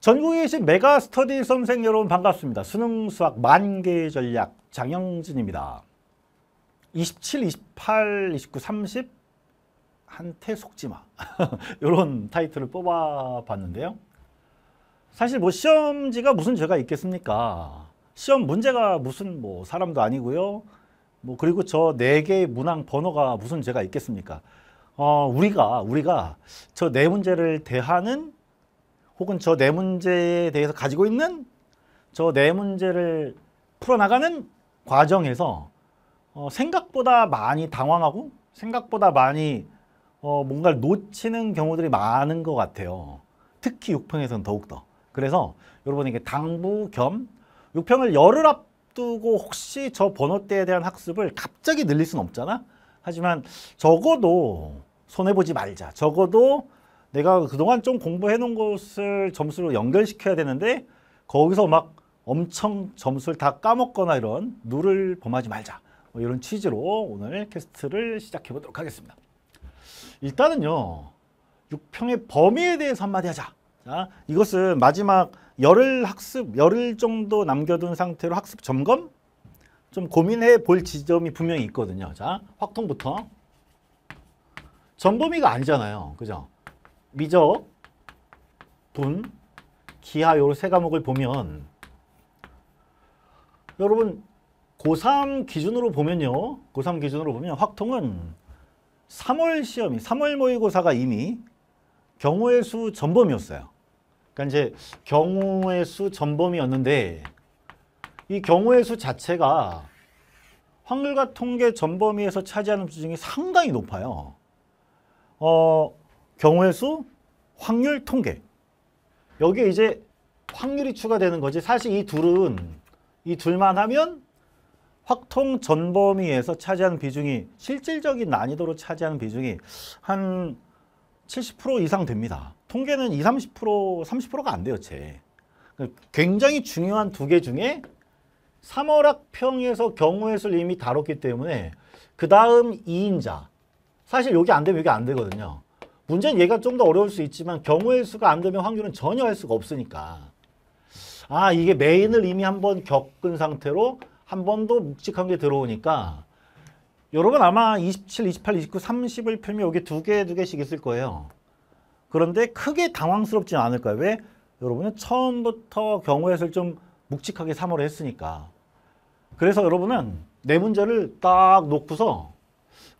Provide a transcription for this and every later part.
전국에 계신 메가 스터디 선생 여러분 반갑습니다. 수능 수학 만개 전략 장영진입니다. 27, 28, 29, 30 한테 속지 마. 이런 타이틀을 뽑아봤는데요. 사실 뭐 시험지가 무슨 죄가 있겠습니까? 시험 문제가 무슨 뭐 사람도 아니고요. 뭐 그리고 저 네 개의 문항 번호가 무슨 죄가 있겠습니까? 어, 우리가 우리가 저 네 문제를 대하는 혹은 저네 문제에 대해서 가지고 있는 저네 문제를 풀어나가는 과정에서 어, 생각보다 많이 당황하고 생각보다 많이 어, 뭔가를 놓치는 경우들이 많은 것 같아요. 특히 6평에서는 더욱더. 그래서 여러분에게 당부 겸 6평을 열흘 앞두고 혹시 저 번호대에 대한 학습을 갑자기 늘릴 수는 없잖아. 하지만 적어도 손해보지 말자. 적어도 내가 그동안 좀 공부해 놓은 것을 점수로 연결시켜야 되는데 거기서 막 엄청 점수를 다 까먹거나 이런 누를 범하지 말자. 뭐 이런 취지로 오늘 캐스트를 시작해 보도록 하겠습니다. 일단은요. 6평의 범위에 대해서 한마디 하자. 자, 이것은 마지막 열흘 학습, 열흘 정도 남겨둔 상태로 학습 점검 좀 고민해 볼 지점이 분명히 있거든요. 자, 확통부터. 전범위가 아니잖아요. 그죠? 미적, 분, 기하 요 세 과목을 보면 여러분 고3 기준으로 보면요. 고3 기준으로 보면 확통은 3월 시험이 3월 모의고사가 이미 경우의 수 전범이었어요. 그러니까 이제 경우의 수 전범이었는데 이 경우의 수 자체가 확률과 통계 전범위에서 차지하는 비중이 상당히 높아요. 어, 경우의 수, 확률 통계. 여기에 이제 확률이 추가되는 거지. 사실 이 둘은 이 둘만 하면 확통 전범위에서 차지하는 비중이 실질적인 난이도로 차지하는 비중이 한 70% 이상 됩니다. 통계는 20, 30%, 30%가 안 돼요, 제. 그러니까 굉장히 중요한 두 개 중에 3월학평에서 경우의 수를 이미 다뤘기 때문에 그 다음 2인자. 사실 여기 안 되면 여기 안 되거든요. 문제는 얘가 좀 더 어려울 수 있지만 경우의 수가 안 되면 확률은 전혀 할 수가 없으니까. 아 이게 메인을 이미 한번 겪은 상태로 한 번 더 묵직한 게 들어오니까 여러분 아마 27, 28, 29, 30을 풀면 여기 두 개, 두 개씩 있을 거예요. 그런데 크게 당황스럽진 않을 거예요. 왜? 여러분은 처음부터 경우의 수를 좀 묵직하게 3으로 했으니까. 그래서 여러분은 내 문제를 딱 놓고서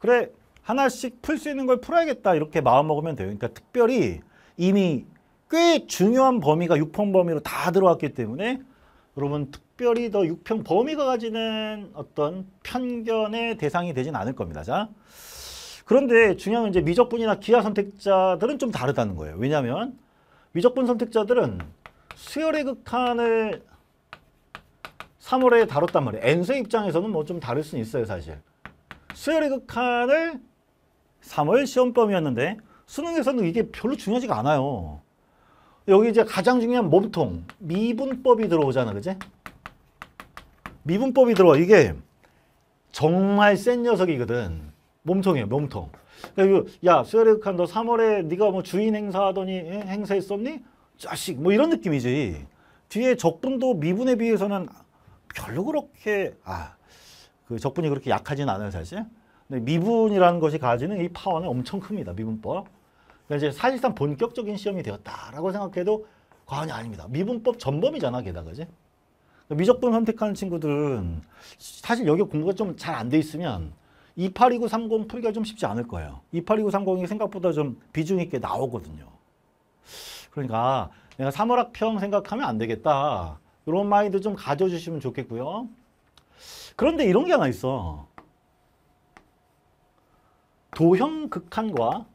그래 하나씩 풀 수 있는 걸 풀어야겠다 이렇게 마음먹으면 돼요. 그러니까 특별히 이미 꽤 중요한 범위가 6평 범위로 다 들어왔기 때문에 여러분 특별히 더 6평 범위가 가지는 어떤 편견의 대상이 되진 않을 겁니다. 자. 그런데 중요한 건 이제 미적분이나 기하 선택자들은 좀 다르다는 거예요. 왜냐하면 미적분 선택자들은 수열의 극한을 3월에 다뤘단 말이에요. 엔수의 입장에서는 뭐 좀 다를 수는 있어요, 사실. 수열의 극한을 3월 시험범이었는데 수능에서는 이게 별로 중요하지가 않아요. 여기 이제 가장 중요한 몸통, 미분법이 들어오잖아, 그지? 미분법이 들어와. 이게 정말 센 녀석이거든. 몸통이에요, 몸통. 야, 수혈이칸 너 3월에 네가 뭐 주인 행사하더니 예? 행사했었니? 자식, 뭐 이런 느낌이지. 뒤에 적분도 미분에 비해서는 별로 그렇게, 아, 그 적분이 그렇게 약하진 않아요, 사실. 미분이라는 것이 가지는 이 파워는 엄청 큽니다. 미분법. 그러니까 이제 사실상 본격적인 시험이 되었다라고 생각해도 과언이 아닙니다. 미분법 전범이잖아, 게다가 이제. 그러니까 미적분 선택하는 친구들은 사실 여기 공부가 좀 잘 안 돼 있으면 282930 풀기가 좀 쉽지 않을 거예요. 282930이 생각보다 좀 비중 있게 나오거든요. 그러니까 내가 3월학평 생각하면 안 되겠다. 이런 마인드 좀 가져주시면 좋겠고요. 그런데 이런 게 하나 있어. 도형 극한과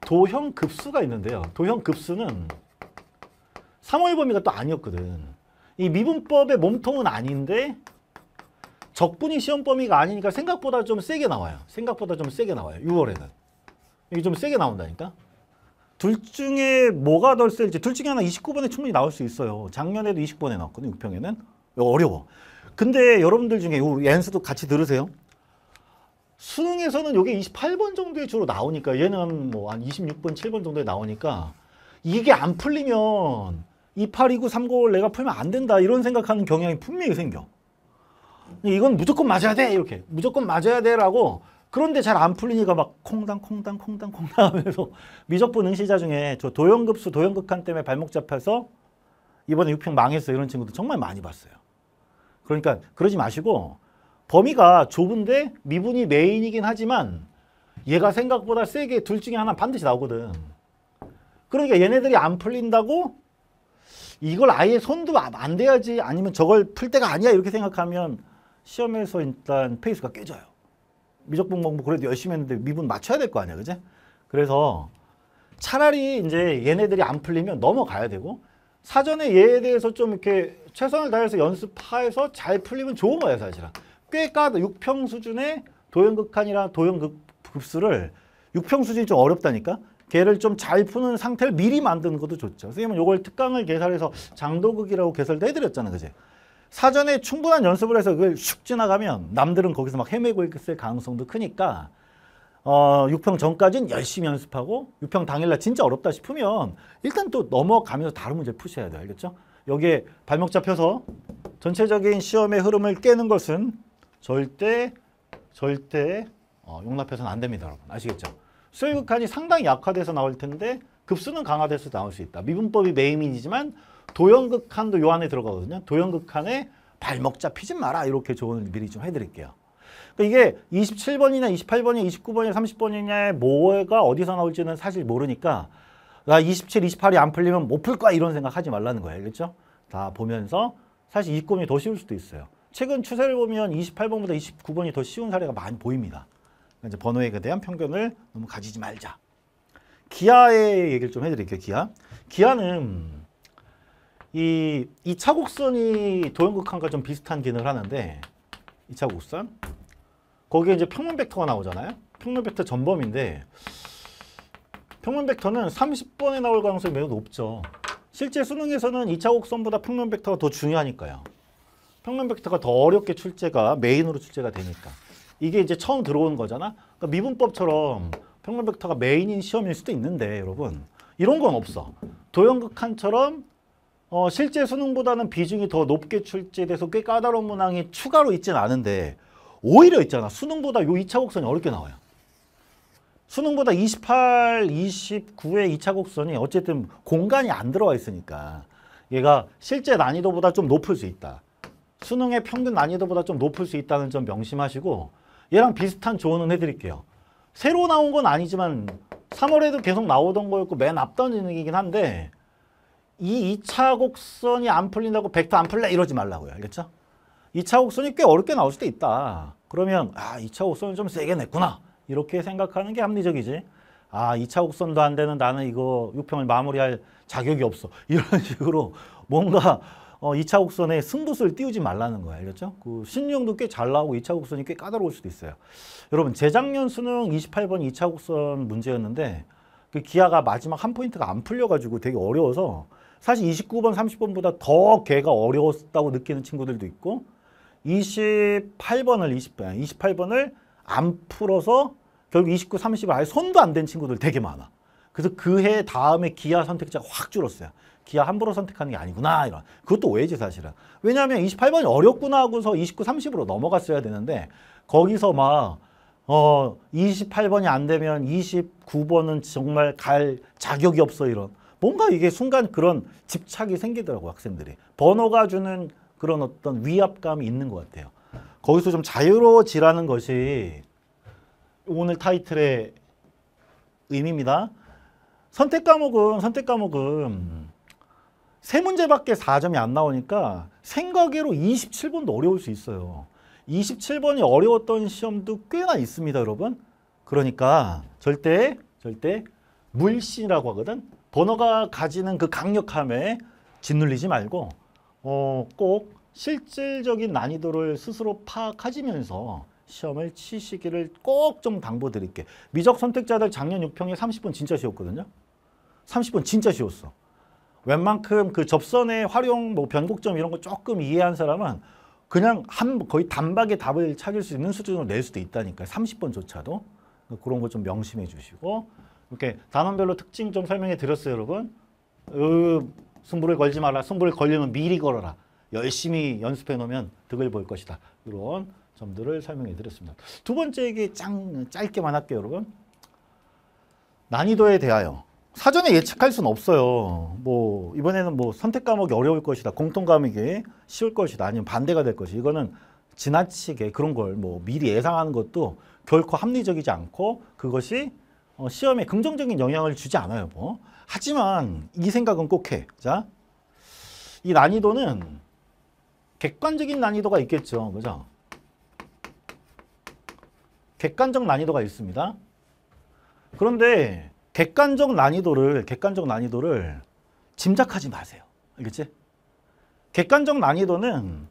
도형 급수가 있는데요. 도형 급수는 상호의 범위가 또 아니었거든. 이 미분법의 몸통은 아닌데 적분이 시험 범위가 아니니까 생각보다 좀 세게 나와요. 생각보다 좀 세게 나와요. 6월에는. 이게 좀 세게 나온다니까. 둘 중에 뭐가 덜 셀지 둘 중에 하나 29번에 충분히 나올 수 있어요. 작년에도 20번에 나왔거든요. 6평에는. 어려워. 근데 여러분들 중에 요 얀스도 같이 들으세요. 수능에서는 이게 28번 정도에 주로 나오니까 얘는 뭐 한 26번, 7번 정도에 나오니까 이게 안 풀리면 2829, 30을 내가 풀면 안 된다 이런 생각하는 경향이 분명히 생겨. 이건 무조건 맞아야 돼 이렇게 무조건 맞아야 돼라고 그런데 잘 안 풀리니까 막 콩당 콩당 콩당 콩당 하면서 미적분 응시자 중에 저 도형급수 도형극한 때문에 발목 잡혀서 이번에 6평 망했어 이런 친구들 정말 많이 봤어요. 그러니까 그러지 마시고 범위가 좁은데 미분이 메인이긴 하지만 얘가 생각보다 세게 둘 중에 하나 반드시 나오거든. 그러니까 얘네들이 안 풀린다고 이걸 아예 손도 안 돼야지 아니면 저걸 풀 때가 아니야 이렇게 생각하면 시험에서 일단 페이스가 깨져요. 미적분 공부 그래도 열심히 했는데 미분 맞춰야 될 거 아니야 그지? 그래서 차라리 이제 얘네들이 안 풀리면 넘어가야 되고 사전에 얘에 대해서 좀 이렇게 최선을 다해서 연습해서잘 풀리면 좋은 거예요, 사실은. 꽤 까다, 6평 수준의 도형극한이랑 도형급수를 6평 수준이 좀 어렵다니까? 걔를 좀 잘 푸는 상태를 미리 만드는 것도 좋죠. 선생님은 요걸 특강을 개설해서 장도극이라고 개설도 해드렸잖아, 그제? 사전에 충분한 연습을 해서 그걸 슉 지나가면 남들은 거기서 막 헤매고 있을 가능성도 크니까 어, 6평 전까지는 열심히 연습하고 6평 당일날 진짜 어렵다 싶으면 일단 또 넘어가면서 다른 문제 푸셔야 돼요. 알겠죠? 여기에 발목 잡혀서 전체적인 시험의 흐름을 깨는 것은 절대 절대 어, 용납해서는 안 됩니다. 여러분 아시겠죠? 수일극한이 상당히 약화돼서 나올 텐데 급수는 강화돼서 나올 수 있다. 미분법이 메인이지만 이 도형극한도 요 안에 들어가거든요. 도형극한에 발목 잡히지 마라 이렇게 조언을 미리 좀 해드릴게요. 그러니까 이게 27번이냐 28번이냐 29번이냐 30번이냐의 뭐가 어디서 나올지는 사실 모르니까 나 27, 28이 안 풀리면 못 풀 거야 이런 생각 하지 말라는 거예요. 알겠죠? 다 보면서 사실 29번이 더 쉬울 수도 있어요. 최근 추세를 보면 28번보다 29번이 더 쉬운 사례가 많이 보입니다. 그러니까 이제 번호에 대한 편견을 너무 가지지 말자. 기아의 얘기를 좀 해드릴게요. 기아. 기아는 이, 이 차곡선이 도형극한과 좀 비슷한 기능을 하는데 이 차곡선 거기에 이제 평면 벡터가 나오잖아요. 평면 벡터 전범인데 평면 벡터는 30번에 나올 가능성이 매우 높죠. 실제 수능에서는 2차 곡선보다 평면 벡터가 더 중요하니까요. 평면 벡터가 더 어렵게 출제가 메인으로 출제가 되니까. 이게 이제 처음 들어온 거잖아. 그러니까 미분법처럼 평면 벡터가 메인인 시험일 수도 있는데 여러분 이런 건 없어. 도형극한처럼 어, 실제 수능보다는 비중이 더 높게 출제돼서 꽤 까다로운 문항이 추가로 있진 않은데 오히려 있잖아. 수능보다 요 2차 곡선이 어렵게 나와요. 수능보다 28, 29의 2차 곡선이 어쨌든 공간이 안 들어와 있으니까 얘가 실제 난이도보다 좀 높을 수 있다. 수능의 평균 난이도보다 좀 높을 수 있다는 점 명심하시고 얘랑 비슷한 조언은 해드릴게요. 새로 나온 건 아니지만 3월에도 계속 나오던 거였고 맨 앞던 진행이긴 한데 이 2차 곡선이 안 풀린다고 벡터 안 풀래 이러지 말라고요. 알겠죠? 2차 곡선이 꽤 어렵게 나올 수도 있다. 그러면 아 2차 곡선을좀 세게 냈구나. 이렇게 생각하는 게 합리적이지. 아 2차 곡선도 안 되는 나는 이거 6평을 마무리할 자격이 없어. 이런 식으로 뭔가 어, 2차 곡선에 승부수를 띄우지 말라는 거야. 알겠죠? 그 신용도 꽤 잘 나오고 2차 곡선이 꽤 까다로울 수도 있어요. 여러분 재작년 수능 28번 2차 곡선 문제였는데 그 기아가 마지막 한 포인트가 안 풀려가지고 되게 어려워서 사실 29번, 30번보다 더개가 어려웠다고 느끼는 친구들도 있고 28번을 20, 28번을 안 풀어서 결국 29, 30을 아예 손도 안 된 친구들 되게 많아. 그래서 그 해 다음에 기아 선택자가 확 줄었어요. 기아 함부로 선택하는 게 아니구나 이런 그것도 오해지 사실은 왜냐하면 28번이 어렵구나 하고서 29, 30으로 넘어갔어야 되는데 거기서 막 어, 28번이 안 되면 29번은 정말 갈 자격이 없어 이런 뭔가 이게 순간 그런 집착이 생기더라고 학생들이 번호가 주는 그런 어떤 위압감이 있는 것 같아요. 거기서 좀 자유로워지라는 것이 오늘 타이틀의 의미입니다. 선택 과목은 선택 과목은 세 문제밖에 4점이 안 나오니까 생각외로 27번도 어려울 수 있어요. 27번이 어려웠던 시험도 꽤나 있습니다, 여러분. 그러니까 절대 절대 물씬이라고 하거든. 번호가 가지는 그 강력함에 짓눌리지 말고 어, 꼭 실질적인 난이도를 스스로 파악하시면서 시험을 치시기를 꼭 좀 당부드릴게. 미적 선택자들 작년 6평에 30분 진짜 쉬웠거든요. 30분 진짜 쉬웠어. 웬만큼 그 접선의 활용, 뭐 변곡점 이런 거 조금 이해한 사람은 그냥 한 거의 단박에 답을 찾을 수 있는 수준으로 낼 수도 있다니까 30번조차도 그런 거 좀 명심해 주시고 이렇게 단원별로 특징 좀 설명해 드렸어요 여러분 으, 승부를 걸지 말라. 승부를 걸리면 미리 걸어라. 열심히 연습해 놓으면 득을 볼 것이다. 이런 점들을 설명해 드렸습니다. 두 번째 얘기 짱 짧게만 할게요, 여러분. 난이도에 대하여. 사전에 예측할 수는 없어요. 뭐 이번에는 뭐 선택 과목이 어려울 것이다. 공통 과목이 쉬울 것이다. 아니면 반대가 될 것이다. 이거는 지나치게 그런 걸 뭐 미리 예상하는 것도 결코 합리적이지 않고 그것이 어, 시험에 긍정적인 영향을 주지 않아요. 뭐. 하지만 이 생각은 꼭 해. 자, 이 난이도는 객관적인 난이도가 있겠죠. 그죠? 객관적 난이도가 있습니다. 그런데 객관적 난이도를 객관적 난이도를 짐작하지 마세요. 알겠지? 객관적 난이도는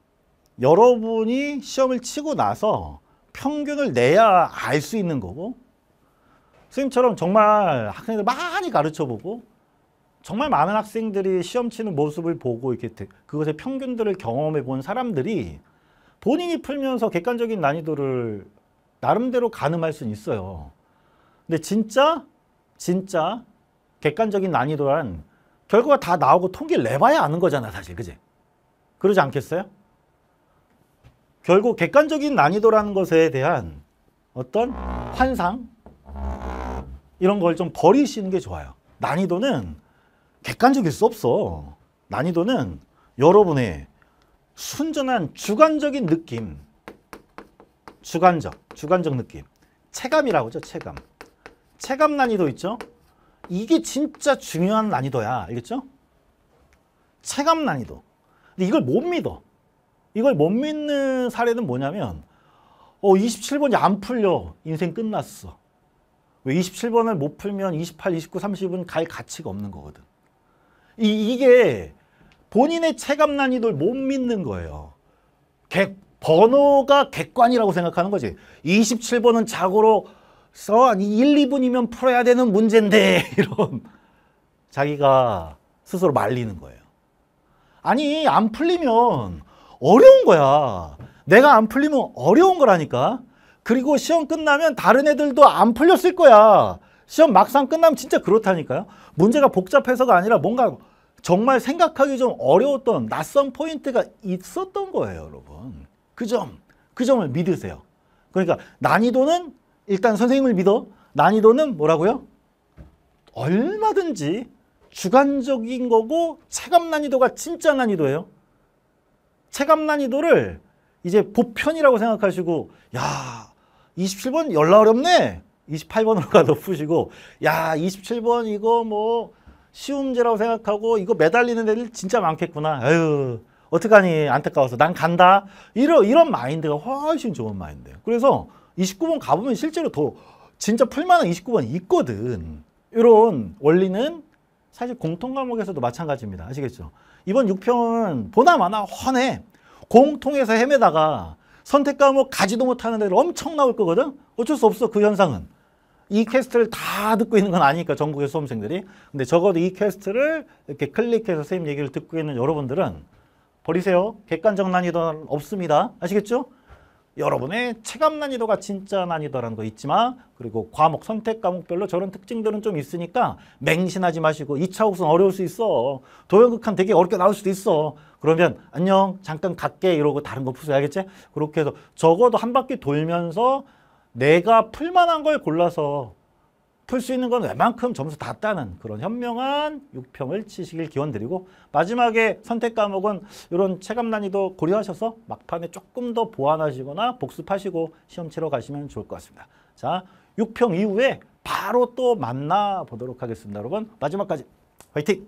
여러분이 시험을 치고 나서 평균을 내야 알 수 있는 거고 선생님처럼 정말 학생들 많이 가르쳐보고 정말 많은 학생들이 시험 치는 모습을 보고 이렇게 그것의 평균들을 경험해 본 사람들이 본인이 풀면서 객관적인 난이도를 나름대로 가늠할 수는 있어요. 근데 진짜 진짜 객관적인 난이도란 결과가 다 나오고 통계를 내봐야 아는 거잖아 사실 그지? 그러지 않겠어요? 결국 객관적인 난이도라는 것에 대한 어떤 환상 이런 걸 좀 버리시는 게 좋아요. 난이도는 객관적일 수 없어. 난이도는 여러분의 순전한 주관적인 느낌, 주관적, 주관적 느낌, 체감이라고 하죠, 체감. 체감 난이도 있죠? 이게 진짜 중요한 난이도야, 알겠죠? 체감 난이도. 근데 이걸 못 믿어. 이걸 못 믿는 사례는 뭐냐면 어 27번이 안 풀려. 인생 끝났어. 왜 27번을 못 풀면 28, 29, 30은 갈 가치가 없는 거거든. 이, 이게 본인의 체감 난이도를 못 믿는 거예요. 객, 번호가 객관이라고 생각하는 거지. 27번은 자고로 써 아니 1, 2분이면 풀어야 되는 문제인데 이런 자기가 스스로 말리는 거예요. 아니 안 풀리면 어려운 거야. 내가 안 풀리면 어려운 거라니까. 그리고 시험 끝나면 다른 애들도 안 풀렸을 거야. 시험 막상 끝나면 진짜 그렇다니까요. 문제가 복잡해서가 아니라 뭔가 정말 생각하기 좀 어려웠던 낯선 포인트가 있었던 거예요, 여러분. 그 점, 그 점을 믿으세요. 그러니까 난이도는 일단 선생님을 믿어. 난이도는 뭐라고요? 얼마든지 주관적인 거고 체감 난이도가 진짜 난이도예요. 체감 난이도를 이제 보편이라고 생각하시고 야 27번 열나 어렵네. 28번으로 가서 푸시고 야 27번 이거 뭐 쉬운 문제라고 생각하고 이거 매달리는 애들 진짜 많겠구나. 아유 어떡하니 안타까워서 난 간다. 이런 이런 마인드가 훨씬 좋은 마인드예요. 그래서 29번 가보면 실제로 더 진짜 풀만한 29번 있거든. 이런 원리는 사실 공통 과목에서도 마찬가지입니다. 아시겠죠? 이번 6평은 보나 마나 훤해. 공통에서 헤매다가 선택 과목 가지도 못하는 애들 엄청 나올 거거든. 어쩔 수 없어 그 현상은. 이캐스트를다 듣고 있는 건 아니니까 전국의 수험생들이. 근데 적어도 이캐스트를 이렇게 클릭해서 선생님 얘기를 듣고 있는 여러분들은 버리세요. 객관적 난이도는 없습니다. 아시겠죠? 여러분의 체감 난이도가 진짜 난이도라는 거 잊지마. 그리고 과목 선택 과목별로 저런 특징들은 좀 있으니까 맹신하지 마시고 2차 국선 어려울 수 있어. 도형극한 되게 어렵게 나올 수도 있어. 그러면 안녕 잠깐 갈게 이러고 다른 거풀어야겠지 그렇게 해서 적어도 한 바퀴 돌면서 내가 풀만한 걸 골라서 풀수 있는 건 웬만큼 점수 다 따는 그런 현명한 6평을 치시길 기원드리고 마지막에 선택 과목은 이런 체감 난이도 고려하셔서 막판에 조금 더 보완하시거나 복습하시고 시험 치러 가시면 좋을 것 같습니다. 자, 6평 이후에 바로 또 만나보도록 하겠습니다. 여러분 마지막까지 화이팅!